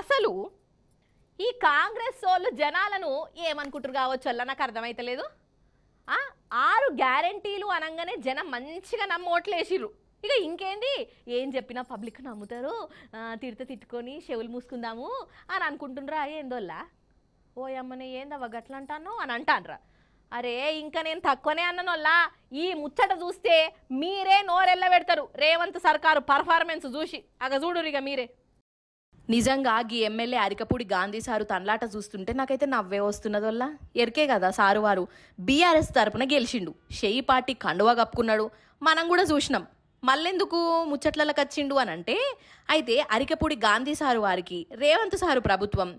అసలు ఈ కాంగ్రెస్ వాళ్ళు జనాలను ఏమనుకుంటారు కావచ్చు అలా నాకు అర్థమైతలేదు ఆరు గ్యారంటీలు అనగానే జనం మంచిగా నమ్మ ఓట్లు ఇక ఇంకేంది ఏం చెప్పినా పబ్లిక్ నమ్ముతారు తిడితే తిట్టుకొని చెవులు మూసుకుందాము అని అనుకుంటుండ్రా ఏందోల్లా ఓ అమ్మనే ఏందవ్వ గట్ల అంటాను అని అంటాన్రా అరే ఇంకా నేను తక్కువనే అన్ననోల్లా ఈ ముచ్చట చూస్తే మీరే నోరెల్ల పెడతారు రేవంత్ సర్కారు పర్ఫార్మెన్స్ చూసి అగ ఇక మీరే నిజంగా గీ ఎమ్మెల్యే అరికపూడి గాంధీ సారు తనలాట చూస్తుంటే నాకైతే నవ్వే వల్ల ఎరికే కదా సారు వారు బీఆర్ఎస్ తరపున గెలిచిండు షేయి పార్టీ కండువా కప్పుకున్నాడు మనం కూడా చూసినాం మళ్ళెందుకు ముచ్చట్లలకు వచ్చిండు అని అంటే అయితే అరికపూడి గాంధీ సారు వారికి రేవంత్ సారు ప్రభుత్వం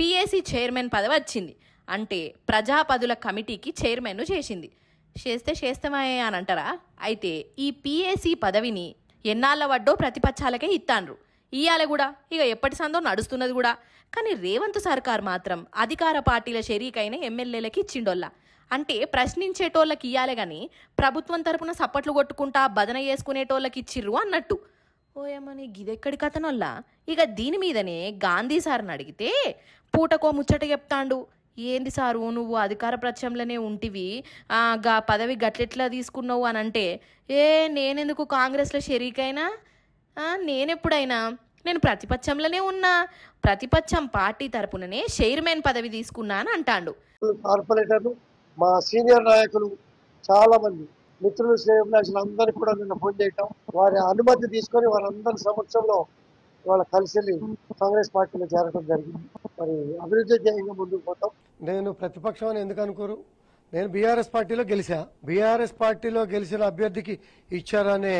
పిఏసీ చైర్మన్ పదవి వచ్చింది అంటే ప్రజాపదుల కమిటీకి చైర్మన్ను చేసింది చేస్తే చేస్తామే అని అంటారా అయితే ఈ పిఏసీ పదవిని ఎన్నాళ్ళ వడ్డో ప్రతిపక్షాలకే ఇత్తాన్రు ఇయ్యాలి కూడా ఇక ఎప్పటి సందో నడుస్తున్నది కూడా కానీ రేవంత్ సర్కార్ మాత్రం అధికార పార్టీల షెరీకైన ఎమ్మెల్యేలకి ఇచ్చిండోళ్ళ అంటే ప్రశ్నించేటోళ్ళకి ఇయ్యాలి కానీ ప్రభుత్వం తరపున సప్పట్లు కొట్టుకుంటా బదన చేసుకునేటోళ్ళకి ఇచ్చిర్రు అన్నట్టు ఓయమ్మని గిదెక్కడి కథనొల్లా ఇక దీని మీదనే గాంధీ సార్ని అడిగితే పూటకో ముచ్చట చెప్తాండు ఏంది సారు నువ్వు అధికార ప్రత్యంలోనే ఉంటివి గా పదవి గట్లెట్లా తీసుకున్నావు అని అంటే ఏ నేనెందుకు కాంగ్రెస్లో షెరీకైనా నేనెప్పుడైనా నేను ప్రతిపక్షంలోనే ఉన్నా ప్రతిపక్షం పార్టీ తరపుననే చైర్మన్ పదవి తీసుకున్నా అని అంటాడు కార్పొరేటర్లు మా సీనియర్ నాయకులు చాలా మంది మిత్రులు శ్రేయభిలాషులు అందరికీ కూడా నిన్న ఫోన్ చేయటం వారి అనుమతి తీసుకొని వారందరి సమక్షంలో వాళ్ళ కలిసి కాంగ్రెస్ పార్టీలో చేరడం జరిగింది మరి అభివృద్ధి ధ్యేయంగా ముందుకు పోతాం నేను ప్రతిపక్షం అని ఎందుకు అనుకోరు నేను బీఆర్ఎస్ పార్టీలో గెలిచా బీఆర్ఎస్ పార్టీలో గెలిచిన అభ్యర్థికి ఇచ్చారనే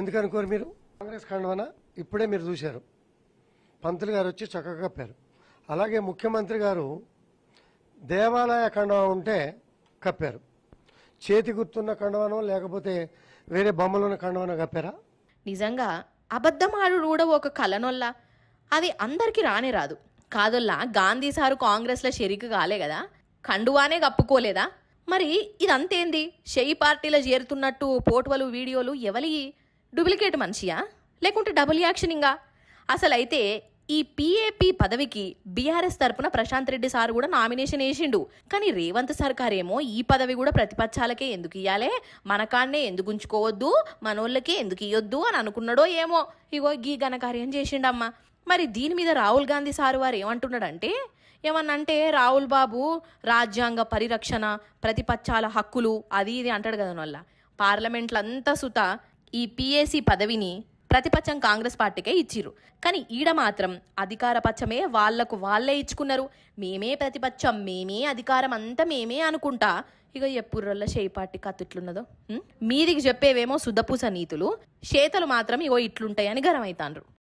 ఎందుకు అనుకోరు మీరు కాంగ్రెస్ ఖండవన ఇప్పుడే మీరు చూశారు పంతులు గారు వచ్చి చక్కగా కప్పారు అలాగే ముఖ్యమంత్రి గారు దేవాలయ కండవ ఉంటే కప్పారు చేతి గుర్తున్న ఖండవనం లేకపోతే వేరే బొమ్మలున్న ఖండవనం కప్పారా నిజంగా అబద్ధమాడు కూడా ఒక కలనొల్ల అది అందరికీ రానే రాదు కాదొల్లా గాంధీ సారు కాంగ్రెస్లో షెరికు కాలే కదా కండువానే కప్పుకోలేదా మరి ఇదంతేంది షెయి పార్టీలో చేరుతున్నట్టు పోటువలు వీడియోలు ఎవలి డూప్లికేట్ మనిషియా లేకుంటే డబుల్ అసలు అసలైతే ఈ పీఏపీ పదవికి బీఆర్ఎస్ తరపున ప్రశాంత్ రెడ్డి సార్ కూడా నామినేషన్ వేసిండు కానీ రేవంత్ ఏమో ఈ పదవి కూడా ప్రతిపక్షాలకే ఎందుకు ఇయ్యాలే మనకాన్నే ఎందుకు ఉంచుకోవద్దు మనోళ్ళకే ఎందుకు ఇయ్యొద్దు అని అనుకున్నాడో ఏమో ఇగో గీ ఘనకార్యం చేసిండమ్మా మరి దీని మీద రాహుల్ గాంధీ సారు వారు ఏమంటున్నాడంటే ఏమన్నంటే రాహుల్ బాబు రాజ్యాంగ పరిరక్షణ ప్రతిపక్షాల హక్కులు అది ఇది అంటాడు కదా వల్ల పార్లమెంట్లంతా సుత ఈ పిఏసీ పదవిని ప్రతిపక్షం కాంగ్రెస్ పార్టీకే ఇచ్చిర్రు కానీ ఈడ మాత్రం అధికార పక్షమే వాళ్లకు వాళ్లే ఇచ్చుకున్నారు మేమే ప్రతిపక్షం మేమే అధికారం అంతా మేమే అనుకుంటా ఇక ఎప్పుర్రల్ల షేయి పార్టీ కథ ఇట్లున్నదో మీదికి చెప్పేవేమో సుద్దపూస నీతులు చేతలు మాత్రం ఇగో ఇట్లుంటాయని గరమవుతాండ్రు